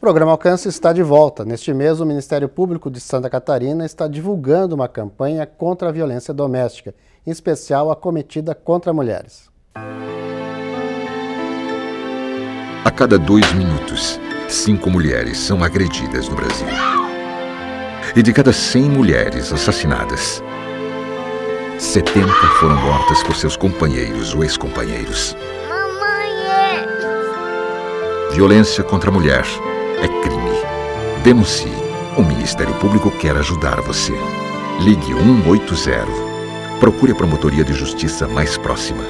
O programa Alcance está de volta. Neste mês, o Ministério Público de Santa Catarina está divulgando uma campanha contra a violência doméstica, em especial a cometida contra mulheres. A cada dois minutos, cinco mulheres são agredidas no Brasil. E de cada 100 mulheres assassinadas, 70 foram mortas por seus companheiros ou ex-companheiros. É violência contra a mulher é crime. Denuncie. O Ministério Público quer ajudar você. Ligue 180. Procure a promotoria de justiça mais próxima.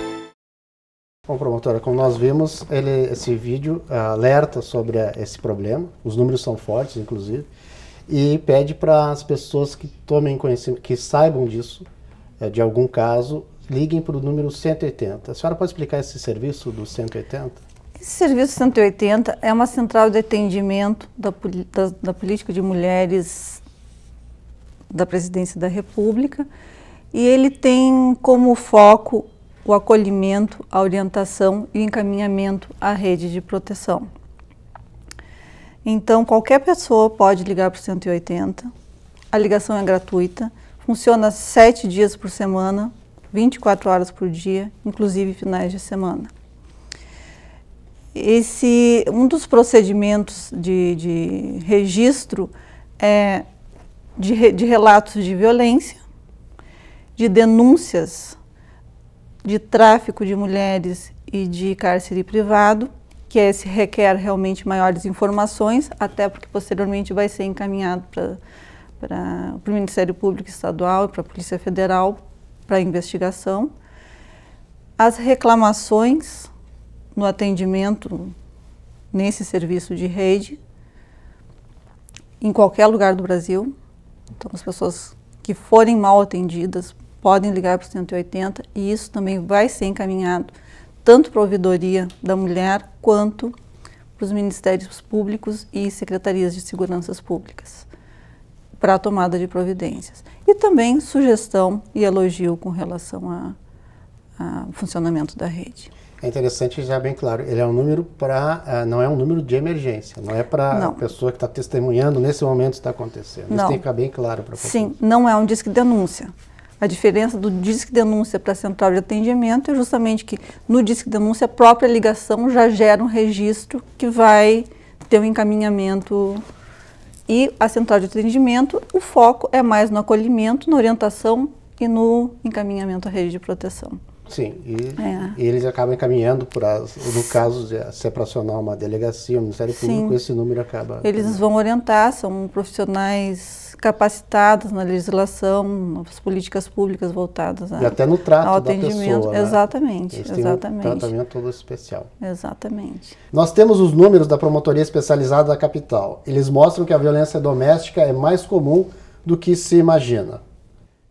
Bom, promotora, como nós vimos, ele, esse vídeo é, alerta sobre é, esse problema. Os números são fortes, inclusive, e pede para as pessoas que tomem conhecimento, que saibam disso, é, de algum caso, liguem para o número 180. A senhora pode explicar esse serviço do 180? Esse serviço 180 é uma central de atendimento da, da, da política de mulheres da presidência da República e ele tem como foco o acolhimento, a orientação e o encaminhamento à rede de proteção. Então, qualquer pessoa pode ligar para o 180. A ligação é gratuita, funciona sete dias por semana, 24 horas por dia, inclusive finais de semana. Esse, um dos procedimentos de, de registro é de, de relatos de violência, de denúncias de tráfico de mulheres e de cárcere privado, que é esse requer realmente maiores informações, até porque posteriormente vai ser encaminhado para para o Ministério Público Estadual e para a Polícia Federal para investigação. As reclamações no atendimento nesse serviço de rede em qualquer lugar do Brasil. Então, as pessoas que forem mal atendidas podem ligar para o 180 e isso também vai ser encaminhado tanto para a ouvidoria da mulher quanto para os ministérios públicos e secretarias de seguranças públicas para a tomada de providências. E também sugestão e elogio com relação ao funcionamento da rede. É interessante já bem claro, ele é um número para, ah, não é um número de emergência, não é para a pessoa que está testemunhando nesse momento está acontecendo. Não. Isso tem que ficar bem claro para Sim, não é um disque denúncia. A diferença do disque denúncia para a central de atendimento é justamente que no disque denúncia a própria ligação já gera um registro que vai ter um encaminhamento e a central de atendimento, o foco é mais no acolhimento, na orientação e no encaminhamento à rede de proteção. Sim, e é. eles acabam encaminhando para, no caso de se aproximar é uma delegacia, o um Ministério Sim. Público, esse número acaba. Eles vão orientar, são profissionais capacitados na legislação, nas políticas públicas voltadas a, e até no trato ao atendimento. Da pessoa, né? Exatamente, eles exatamente. Têm um tratamento todo especial. Exatamente. Nós temos os números da promotoria especializada da capital. Eles mostram que a violência doméstica é mais comum do que se imagina.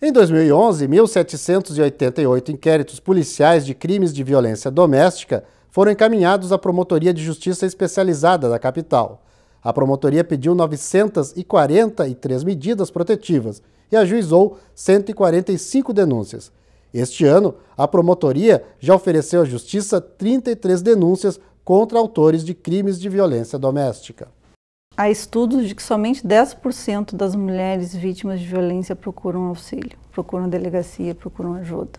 Em 2011, 1.788 inquéritos policiais de crimes de violência doméstica foram encaminhados à Promotoria de Justiça Especializada da capital. A promotoria pediu 943 medidas protetivas e ajuizou 145 denúncias. Este ano, a promotoria já ofereceu à justiça 33 denúncias contra autores de crimes de violência doméstica há estudos de que somente 10% das mulheres vítimas de violência procuram auxílio, procuram delegacia, procuram ajuda.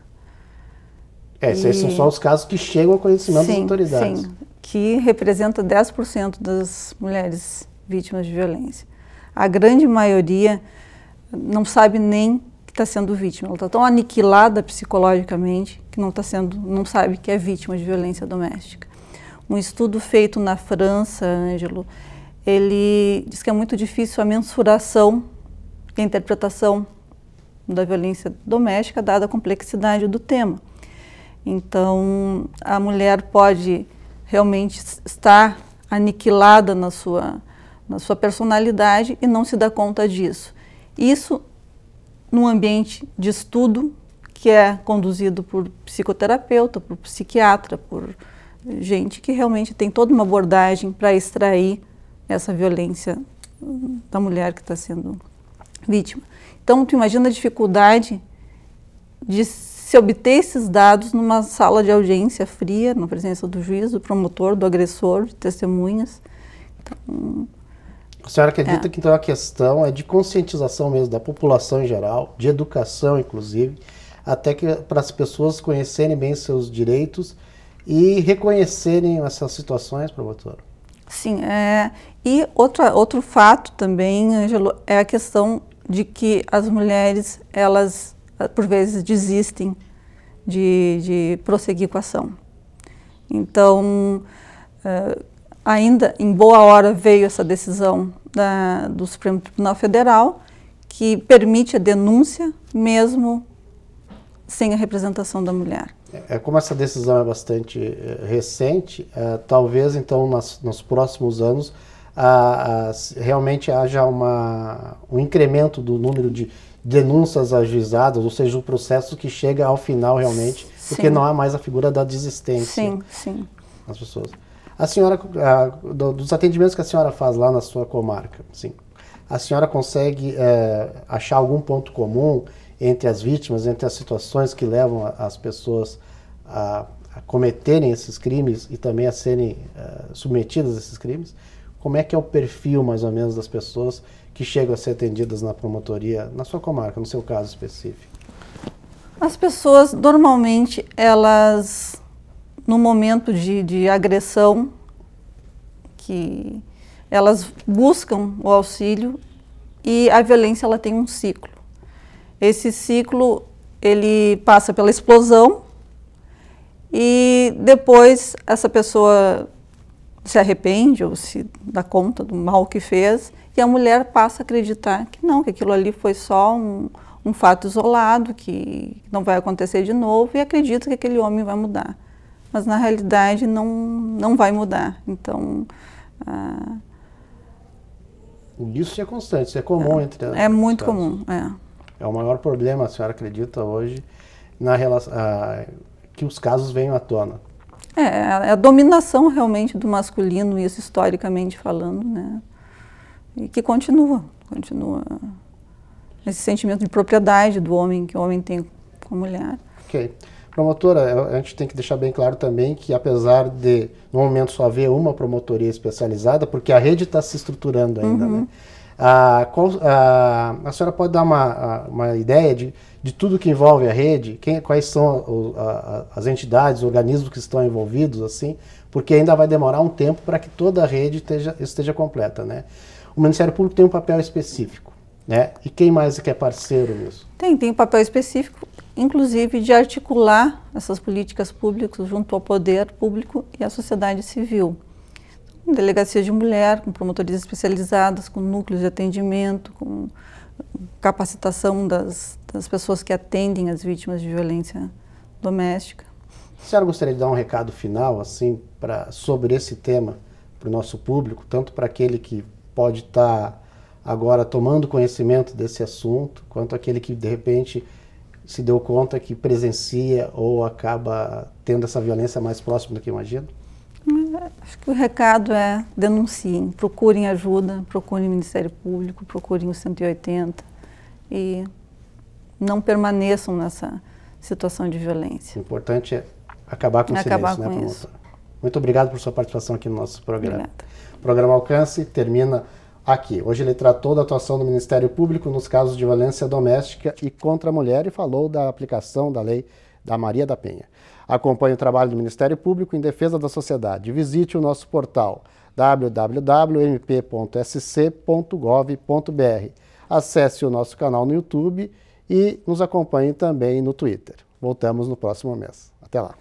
É, esses são só os casos que chegam ao conhecimento sim, das autoridades. Sim, que representa 10% das mulheres vítimas de violência. A grande maioria não sabe nem que está sendo vítima. Ela está tão aniquilada psicologicamente que não, tá sendo, não sabe que é vítima de violência doméstica. Um estudo feito na França, Ângelo, ele diz que é muito difícil a mensuração e a interpretação da violência doméstica, dada a complexidade do tema. Então, a mulher pode realmente estar aniquilada na sua, na sua personalidade e não se dá conta disso. Isso num ambiente de estudo que é conduzido por psicoterapeuta, por psiquiatra, por gente que realmente tem toda uma abordagem para extrair essa violência da mulher que está sendo vítima. Então, tu imagina a dificuldade de se obter esses dados numa sala de audiência fria, na presença do juiz, do promotor, do agressor, de testemunhas. Então, a senhora acredita é. que então a questão é de conscientização mesmo da população em geral, de educação inclusive, até que para as pessoas conhecerem bem seus direitos e reconhecerem essas situações, promotora? Sim, é, e outro outro fato também, Ângelo é a questão de que as mulheres, elas eh, por vezes desistem de, de prosseguir com a ação. Então, eh, ainda em boa hora veio essa decisão da, do Supremo Tribunal Federal que permite a denúncia mesmo sem a representação da mulher é, como essa decisão é bastante eh, recente, é, talvez então nas, nos próximos anos a, a, realmente haja uma, um incremento do número de denúncias ajuizadas, ou seja, o um processo que chega ao final realmente, sim. porque não há mais a figura da desistência. Sim, sim. As pessoas. A senhora, a, dos atendimentos que a senhora faz lá na sua comarca, sim, a senhora consegue é, achar algum ponto comum entre as vítimas, entre as situações que levam as pessoas a, a cometerem esses crimes e também a serem uh, submetidas a esses crimes, como é que é o perfil mais ou menos das pessoas que chegam a ser atendidas na promotoria, na sua comarca, no seu caso específico? As pessoas normalmente elas no momento de, de agressão que elas buscam o auxílio e a violência ela tem um ciclo. Esse ciclo ele passa pela explosão e depois essa pessoa se arrepende ou se dá conta do mal que fez e a mulher passa a acreditar que não, que aquilo ali foi só um, um fato isolado, que não vai acontecer de novo e acredita que aquele homem vai mudar. Mas na realidade não, não vai mudar. Então. Ah, isso é constante, isso é comum é, entre as É muito comum, é. É o maior problema, a senhora acredita hoje, na relação, que os casos venham à tona. É, é, a dominação realmente do masculino, isso historicamente falando, né? E que continua, continua esse sentimento de propriedade do homem que o homem tem com a mulher. Ok. Promotora, a gente tem que deixar bem claro também que apesar de no momento só haver uma promotoria especializada, porque a rede está se estruturando ainda, uhum. né? A, a senhora pode dar uma, uma ideia de, de tudo que envolve a rede, quem, quais são o, a, as entidades, organismos que estão envolvidos, assim, porque ainda vai demorar um tempo para que toda a rede esteja, esteja completa, né? O Ministério Público tem um papel específico, né? E quem mais é que é parceiro nisso? Tem, tem um papel específico, inclusive de articular essas políticas públicas junto ao poder público e à sociedade civil. Delegacias delegacia de mulher, com promotorias especializadas, com núcleos de atendimento, com capacitação das, das pessoas que atendem as vítimas de violência doméstica. A senhora gostaria de dar um recado final assim para sobre esse tema para o nosso público, tanto para aquele que pode estar tá agora tomando conhecimento desse assunto, quanto aquele que de repente se deu conta que presencia ou acaba tendo essa violência mais próxima do que imagina? acho que o recado é denunciem, procurem ajuda, procurem o Ministério Público, procurem o 180 e não permaneçam nessa situação de violência. O importante é acabar com o acabar silêncio, né, com né, isso. Muito obrigado por sua participação aqui no nosso programa. Obrigada. O programa Alcance termina aqui. Hoje ele tratou da atuação do Ministério Público nos casos de violência doméstica e contra a mulher e falou da aplicação da lei da Maria da Penha. Acompanhe o trabalho do Ministério Público em defesa da sociedade. Visite o nosso portal www.mp.sc.gov.br. Acesse o nosso canal no YouTube e nos acompanhe também no Twitter. Voltamos no próximo mês. Até lá.